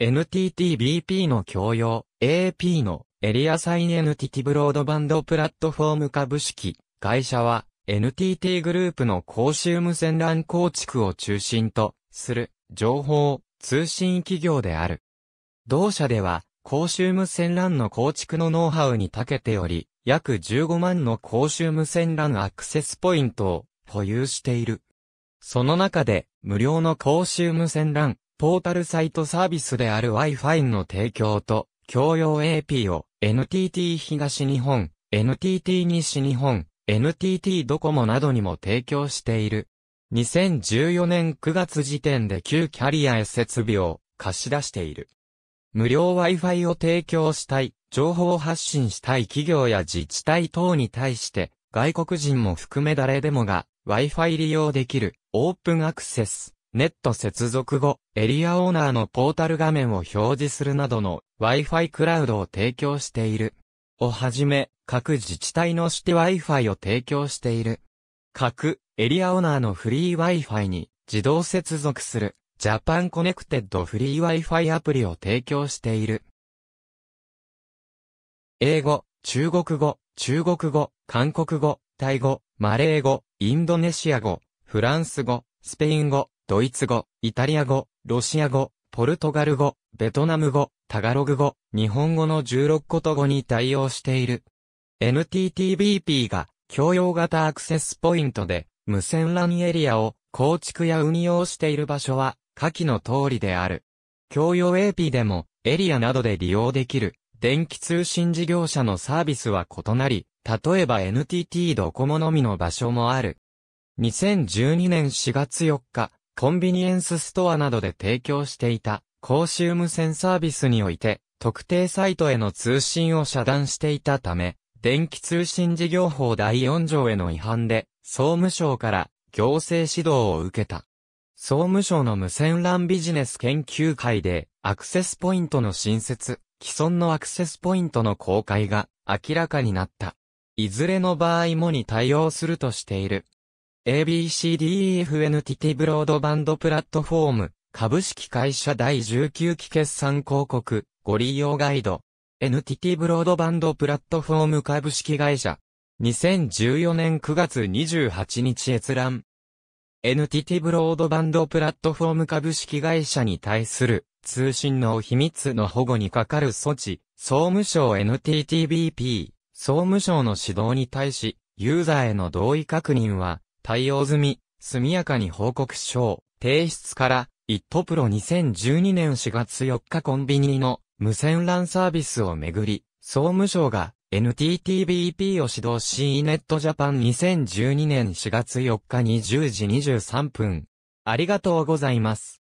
NTTBP の共用、AP のエリアサイン NTT ブロードバンドプラットフォーム株式会社は NTT グループの公衆無線 LAN 構築を中心とする情報通信企業である。同社では公衆無線 LAN の構築のノウハウに長けており、約15万の公衆無線 LAN アクセスポイントを保有している。その中で無料の公衆無線 LAN ポータルサイトサービスである Wi-Fi の提供と、共用 AP を NTT 東日本、NTT 西日本、NTT ドコモなどにも提供している。2014年9月時点で旧キャリアへ設備を貸し出している。無料 Wi-Fi を提供したい、情報発信したい企業や自治体等に対して、外国人も含め誰でもが Wi-Fi 利用できるオープンアクセスネット接続後、エリアオーナーのポータル画面を表示するなどの Wi-Fi クラウドを提供している。をはじめ、各自治体の指定 Wi-Fi を提供している。各エリアオーナーのフリー Wi-Fi に自動接続するジャパンコネクテッドフリー Wi-Fi アプリを提供している。英語、中国語、中国語、韓国語、タイ語、マレー語、インドネシア語、フランス語、スペイン語、ドイツ語、イタリア語、ロシア語、ポルトガル語、ベトナム語、タガログ語、日本語の16こと語に対応している。NTTBP が共用型アクセスポイントで無線 LAN エリアを構築や運用している場所は下記の通りである。共用 AP でもエリアなどで利用できる電気通信事業者のサービスは異なり、例えば NTT ドコモのみの場所もある。2012年4月4日、コンビニエンスストアなどで提供していた、公衆無線サービスにおいて、特定サイトへの通信を遮断していたため、電気通信事業法第4条への違反で、総務省から行政指導を受けた。総務省の無線 LAN ビジネス研究会で、アクセスポイントの新設、既存のアクセスポイントの公開が明らかになった。いずれの場合もに対応するとしている。ABCDEFNTT ブロードバンドプラットフォーム、株式会社第19期決算広告、ご利用ガイド。NTT ブロードバンドプラットフォーム株式会社。2014年9月28日閲覧。NTT ブロードバンドプラットフォーム株式会社に対する通信の秘密の保護にかかる措置、総務省 NTTBP、総務省の指導に対し、ユーザーへの同意確認は、対応済み、速やかに報告書を提出から、イットプロ2012年4月4日コンビニの無線 LAN サービスをめぐり、総務省が NTTBP を指導し eNet j a p a 2012年4月4日に0時23分。ありがとうございます。